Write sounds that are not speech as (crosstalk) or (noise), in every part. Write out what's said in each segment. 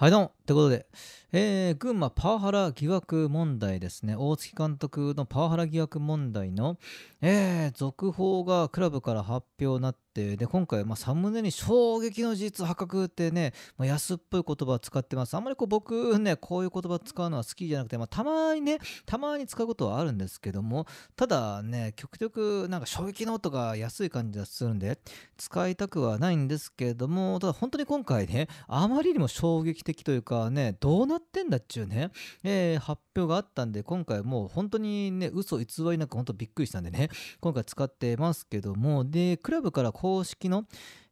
はいどうもってことで、えー、群馬パワハラ疑惑問題ですね。大月監督のパワハラ疑惑問題の、えー、続報がクラブから発表になって、で、今回、まあ、サムネに衝撃の事実破格ってね、まあ、安っぽい言葉を使ってます。あんまりこう僕ね、こういう言葉使うのは好きじゃなくて、まあ、たまにね、たまに使うことはあるんですけども、ただね、極力なんか衝撃の音が安い感じがするんで、使いたくはないんですけれども、ただ本当に今回ね、あまりにも衝撃的というか、がねどうなってんだっちゅうね、えー、発表があったんで今回もう本当にね嘘偽りなく本当びっくりしたんでね今回使ってますけどもでクラブから公式の、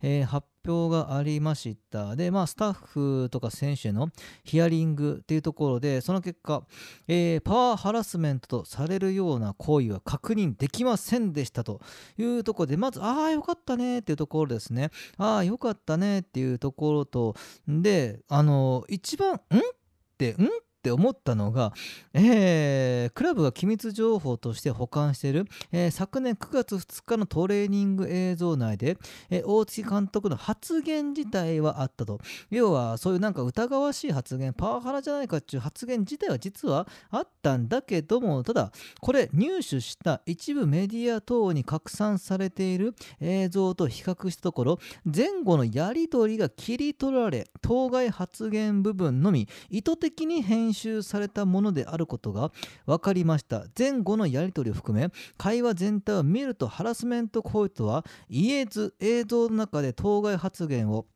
えー、発表がありました。で、まあ、スタッフとか選手へのヒアリングっていうところで、その結果、えー、パワーハラスメントとされるような行為は確認できませんでしたというところで、まず、ああ、よかったねっていうところですね。ああ、よかったねっていうところと、で、あの、一番、んって、んって思ったのが、えー、クラブが機密情報として保管している、えー、昨年9月2日のトレーニング映像内で、えー、大槻監督の発言自体はあったと要はそういうなんか疑わしい発言パワハラじゃないかっていう発言自体は実はあったんだけどもただこれ入手した一部メディア等に拡散されている映像と比較したところ前後のやり取りが切り取られ当該発言部分のみ意図的に編集収されたものであることが分かりました前後のやり取りを含め会話全体を見るとハラスメント行為とは言えず映像の中で当該発言を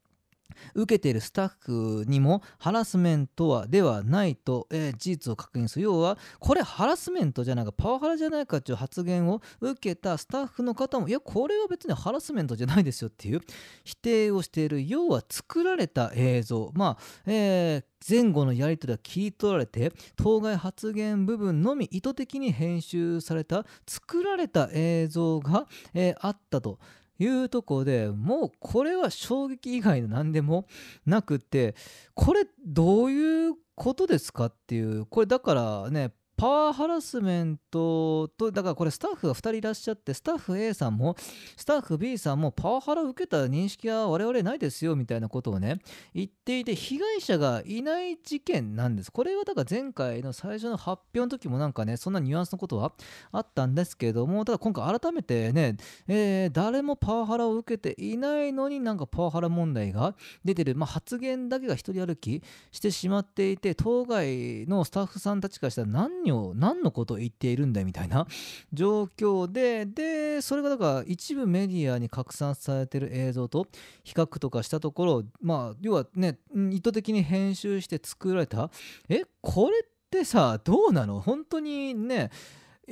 受けているスタッフにもハラスメントはではないと、えー、事実を確認する要はこれハラスメントじゃないかパワハラじゃないかという発言を受けたスタッフの方もいやこれは別にハラスメントじゃないですよっていう否定をしている要は作られた映像まあ、えー、前後のやり取りは切り取られて当該発言部分のみ意図的に編集された作られた映像が、えー、あったというとこでもうこれは衝撃以外の何でもなくってこれどういうことですかっていうこれだからねパワーハラスメントとだからこれスタッフが2人いらっしゃってスタッフ A さんもスタッフ B さんもパワハラ受けた認識は我々ないですよみたいなことをね言っていて被害者がいない事件なんですこれはだから前回の最初の発表の時もなんかねそんなニュアンスのことはあったんですけどもただ今回改めてね、えー、誰もパワハラを受けていないのになんかパワハラ問題が出てる、まあ、発言だけが一人歩きしてしまっていて当該のスタッフさんたちからしたら何にを何のことを言っているんだみたいな (laughs) 状況ででそれがだから一部メディアに拡散されてる映像と比較とかしたところまあ要はね意図的に編集して作られたえこれってさどうなの本当にね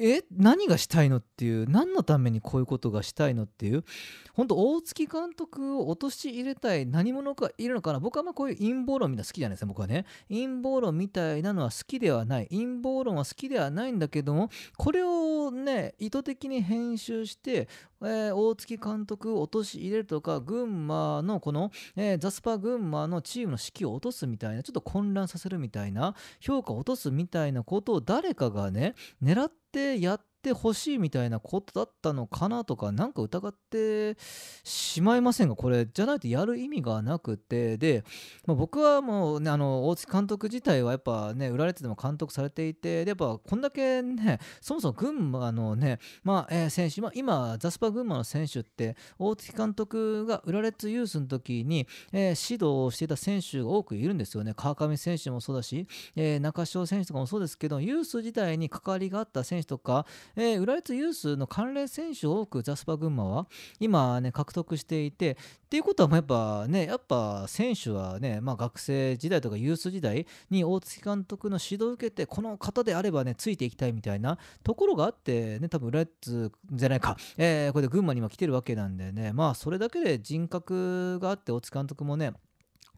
え何がしたいのっていう何のためにこういうことがしたいのっていう本当大月監督を陥れたい何者かいるのかな僕はまあこういう陰謀論みたいな好きじゃないですか僕はね陰謀論みたいなのは好きではない陰謀論は好きではないんだけどもこれをね意図的に編集して、えー、大月監督を陥れるとか群馬のこの、えー、ザスパ群馬のチームの士気を落とすみたいなちょっと混乱させるみたいな評価を落とすみたいなことを誰かがね狙ってでやってほしいみたいなことだったのかなとかなんか疑ってしまいませんがこれじゃないとやる意味がなくてで、まあ、僕はもう、ね、あの大槻監督自体はやっぱね売られてても監督されていてでやっぱこんだけねそもそも群馬のね、まあえー、選手、まあ、今ザスパ群馬の選手って大槻監督がッ列ユースの時に、えー、指導をしていた選手が多くいるんですよね川上選手もそうだし、えー、中潮選手とかもそうですけどユース自体に関わりがあった選手とか、えー、浦安ユースの関連選手を多くザスパ群馬は今ね獲得していてっていうことはもうやっぱねやっぱ選手はね、まあ、学生時代とかユース時代に大槻監督の指導を受けてこの方であればねついていきたいみたいなところがあってね多分浦安じゃないか、(laughs) えー、これで群馬に今来てるわけなんでねまあそれだけで人格があって大津監督もね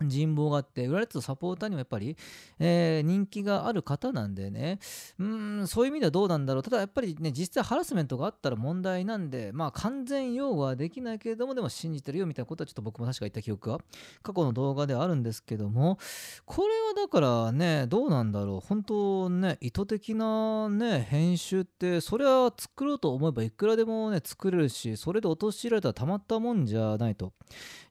人望があって、売らレッたサポーターにもやっぱり、えー、人気がある方なんでね、うん、そういう意味ではどうなんだろう。ただやっぱりね、実際ハラスメントがあったら問題なんで、まあ完全擁護はできないけれども、でも信じてるよみたいなことはちょっと僕も確か言った記憶が過去の動画ではあるんですけども、これはだからね、どうなんだろう。本当ね、意図的なね、編集って、それは作ろうと思えばいくらでもね、作れるし、それで陥られたらたまったもんじゃないと。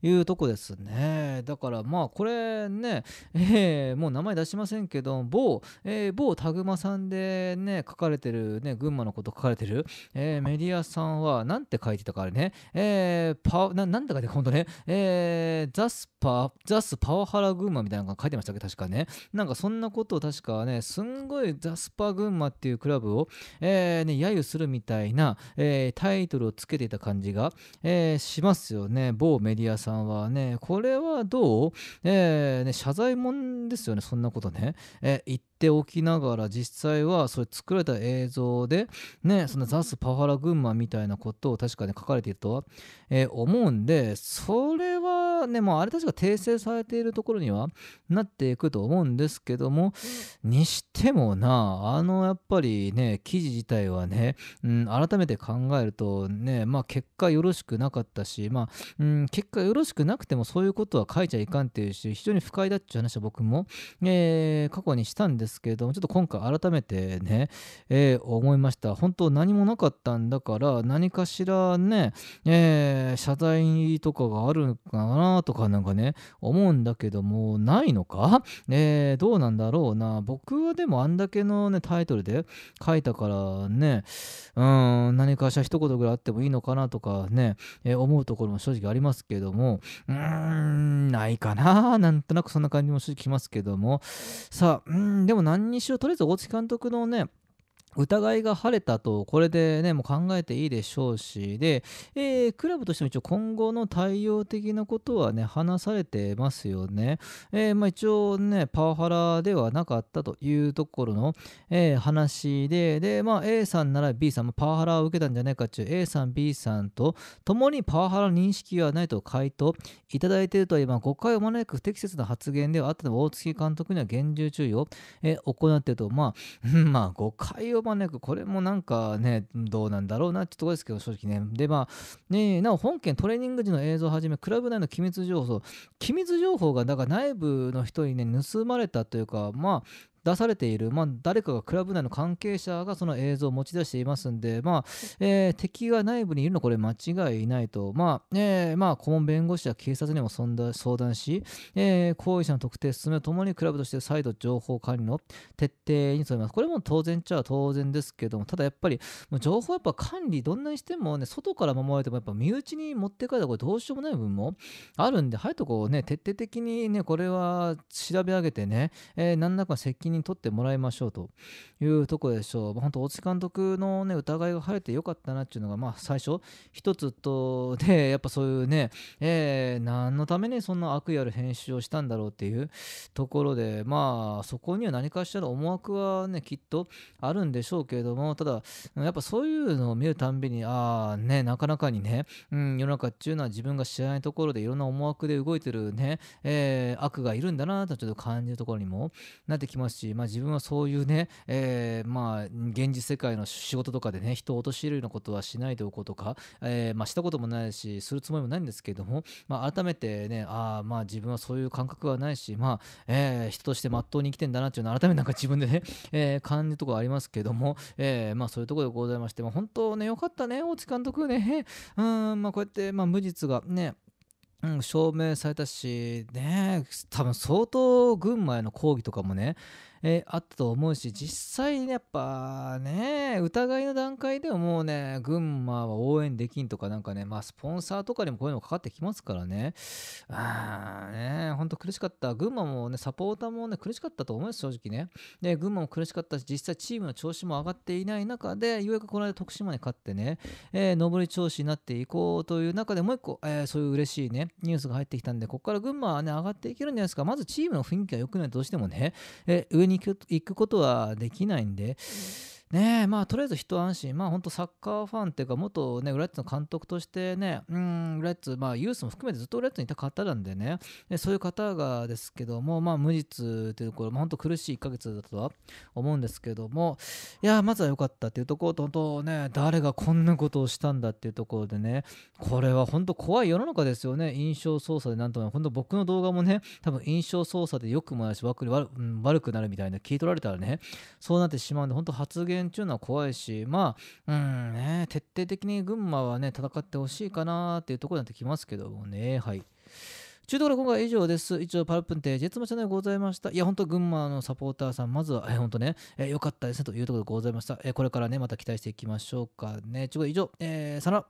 いうとこですね。だからまあこれね、えー、もう名前出しませんけど某、えー、某タグマさんでね書かれてるね群馬のこと書かれてる、えー、メディアさんは何て書いてたかあれね、えー、パななんて書いてほんとね、えー、ザスパザスパワハラ群馬みたいなのが書いてましたっけ確かねなんかそんなことを確かねすんごいザスパ群馬っていうクラブを、えー、ね揶揄するみたいな、えー、タイトルをつけていた感じが、えー、しますよね某メメディアさんはね、これはどう、えー、ね、謝罪もんですよね、そんなことね、えー、言っておきながら、実際はそれ作られた映像で、ね、そのザスパワハラ群馬みたいなことを確かに書かれているとは、えー、思うんで、それははね、まあ、あれちか訂正されているところにはなっていくと思うんですけども、にしてもな、あのやっぱりね、記事自体はね、うん、改めて考えるとね、まあ、結果よろしくなかったし、まあ、うん、結果よろしくなくてもそういうことは書いちゃいかんっていうし、非常に不快だっていう話は僕も、えー、過去にしたんですけれども、ちょっと今回改めてね、えー、思いました。本当何もなかったんだから、何かしらね、えー、謝罪とかがあるのかなとかなんかね思うんだけどもないのか、えー、どうなんだろうな僕はでもあんだけのねタイトルで書いたからねうん何かしら一言ぐらいあってもいいのかなとかね、えー、思うところも正直ありますけどもうーんないかななんとなくそんな感じも正直しますけどもさあうんでも何にしろとりあえず大月監督のね疑いが晴れたと、これでね、もう考えていいでしょうし、で、えー、クラブとしても一応今後の対応的なことはね、話されてますよね。えー、まあ一応ね、パワハラではなかったというところの、えー、話で、で、まあ A さんなら B さんもパワハラを受けたんじゃないかっていう A さん、B さんと共にパワハラ認識はないと回答いただいているとは今誤解を招く不適切な発言ではあったの大月監督には厳重注意を、えー、行っていると、まあ、(laughs) まあ誤解を招まねこれもなんかねどうなんだろうなってとこですけど正直ねでまあねなお本件トレーニング時の映像をはじめクラブ内の機密情報機密情報がだから内部の人にね盗まれたというかまあ出されている、まあ、誰かがクラブ内の関係者がその映像を持ち出していますんで、まあえー、敵が内部にいるのはこれ間違いないと、まあえー、まあ、顧問弁護士や警察にも相談し、えー、行為者の特定進めともにクラブとして再度情報管理の徹底に努めます。これも当然っちゃ当然ですけども、ただやっぱり情報やっぱ管理どんなにしてもね、外から守られてもやっぱ身内に持って帰ったらこれどうしようもない部分もあるんで、早くこうね、徹底的にね、これは調べ上げてね、えー、何らかの責任に撮ってもらいましょうというとこでしょう。本当、大津監督の、ね、疑いが晴れてよかったなっていうのが、まあ、最初、一つと、で、(laughs) やっぱそういうね、えー、何のためにそんな悪意ある編集をしたんだろうっていうところで、まあ、そこには何かしら思惑はね、きっとあるんでしょうけれども、ただ、やっぱそういうのを見るたんびに、ああ、ね、なかなかにね、うん、世の中っていうのは自分が知らないところでいろんな思惑で動いてるね、えー、悪がいるんだなとちょっと感じるところにもなってきますし、まあ、自分はそういうね、えー、まあ現実世界の仕事とかでね人を陥るようなことはしないでおこうとか、えー、まあ、したこともないしするつもりもないんですけれども、まあ、改めてねあまあ自分はそういう感覚はないし、まあえー、人としてまっとうに生きてんだなっていうのを改めてなんか自分でね、(laughs) えー、感じるところありますけども、えまあ、そういうところでございまして、まあ、本当ねよかったね大津監督ね (laughs) うんまあこうやって、まあ、無実がねうん、証明されたしね多分相当群馬への抗議とかもねえー、あったと思うし実際やっぱね疑いの段階ではもうね群馬は応援できんとかなんかねまあスポンサーとかにもこういうのかかってきますからねあねほんと苦しかった群馬もねサポーターもね苦しかったと思います正直ねで群馬も苦しかったし実際チームの調子も上がっていない中でようやくこの間徳島に勝ってね、えー、上り調子になっていこうという中でもう一個、えー、そういう嬉しいねニュースが入ってきたんでここから群馬はね上がっていけるんじゃないですかまずチームの雰囲気が良くないとどうしてもね、えー、上に行くことはできないんで、ねまあとりあえず一安心まあ本当サッカーファンっていうか元ねッツの監督としてねうんッツまあユースも含めてずっとッツにいた方なんでねでそういう方がですけどもまあ無実というところ、まあ、本当苦しい1ヶ月だとは思うんですけどもいやまずは良かったっていうところと本当ね誰がこんなことをしたんだっていうところでねこれは本当怖い世の中ですよね印象操作でなんとも本当僕の動画もね多分印象操作で良くもないし悪く悪くなるみたいな聞い取られたらねそうなってしまうんで本当発言権っていうのは怖いし、まあ、うんね、徹底的に群馬はね、戦ってほしいかなっていうところになってきますけどもね、はい。ちゅうところ今回は以上です。一応パルプンテージ、いつもチャンネルございました。いや、ほんと群馬のサポーターさん、まずは、え、ほんとね、え、よかったですねというところでございました。え、これからね、また期待していきましょうかね。ちゅうことで以上、えー、さら。